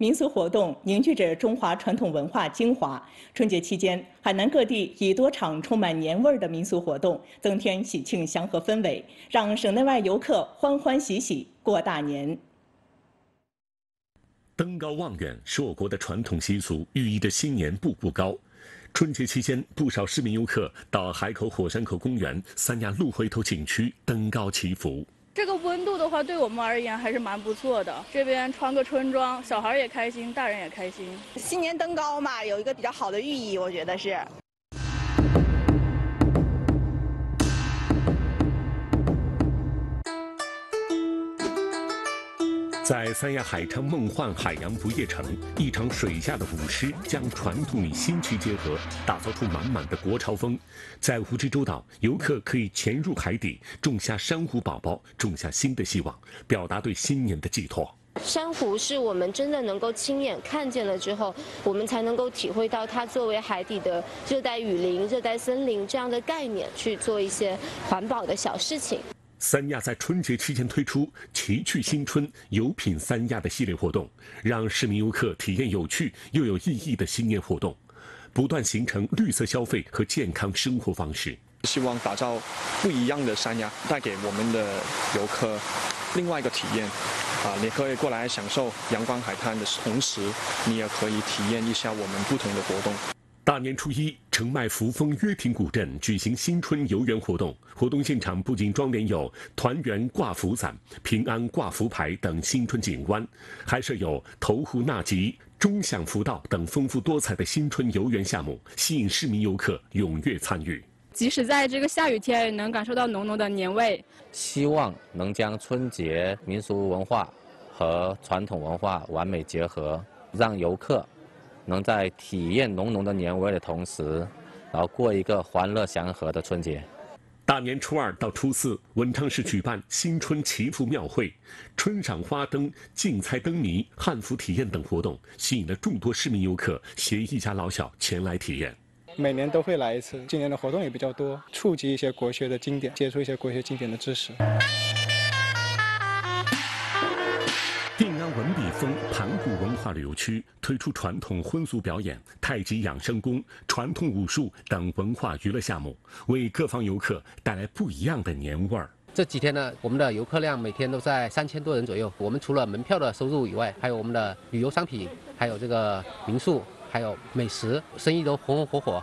民俗活动凝聚着中华传统文化精华。春节期间，海南各地以多场充满年味儿的民俗活动，增添喜庆祥和氛围，让省内外游客欢欢喜喜过大年。登高望远是我国的传统习俗，寓意着新年步步高。春节期间，不少市民游客到海口火山口公园、三亚鹿回头景区登高祈福。这个温度的话，对我们而言还是蛮不错的。这边穿个春装，小孩儿也开心，大人也开心。新年登高嘛，有一个比较好的寓意，我觉得是。在三亚海昌梦幻海洋不夜城，一场水下的舞狮将传统与新区结合，打造出满满的国潮风。在蜈支洲岛，游客可以潜入海底，种下珊瑚宝宝，种下新的希望，表达对新年的寄托。珊瑚是我们真的能够亲眼看见了之后，我们才能够体会到它作为海底的热带雨林、热带森林这样的概念，去做一些环保的小事情。三亚在春节期间推出“奇趣新春·有品三亚”的系列活动，让市民游客体验有趣又有意义的新年活动，不断形成绿色消费和健康生活方式。希望打造不一样的三亚，带给我们的游客另外一个体验。啊，你可以过来享受阳光海滩的同时，你也可以体验一下我们不同的活动。大年初一，澄迈扶风约亭古镇举行新春游园活动。活动现场不仅装点有团圆挂福伞、平安挂福牌等新春景观，还设有投壶纳吉、钟享福道等丰富多彩的新春游园项目，吸引市民游客踊跃参与。即使在这个下雨天，也能感受到浓浓的年味。希望能将春节民俗文化和传统文化完美结合，让游客。能在体验浓浓的年味的同时，然后过一个欢乐祥和的春节。大年初二到初四，文昌市举办新春祈福庙会、春赏花灯、竞猜灯谜、汉服体验等活动，吸引了众多市民游客携一家老小前来体验。每年都会来一次，今年的活动也比较多，触及一些国学的经典，接触一些国学经典的知识。文笔峰盘古文化旅游区推出传统婚俗表演、太极养生功、传统武术等文化娱乐项目，为各方游客带来不一样的年味儿。这几天呢，我们的游客量每天都在三千多人左右。我们除了门票的收入以外，还有我们的旅游商品，还有这个民宿，还有美食，生意都红红火火。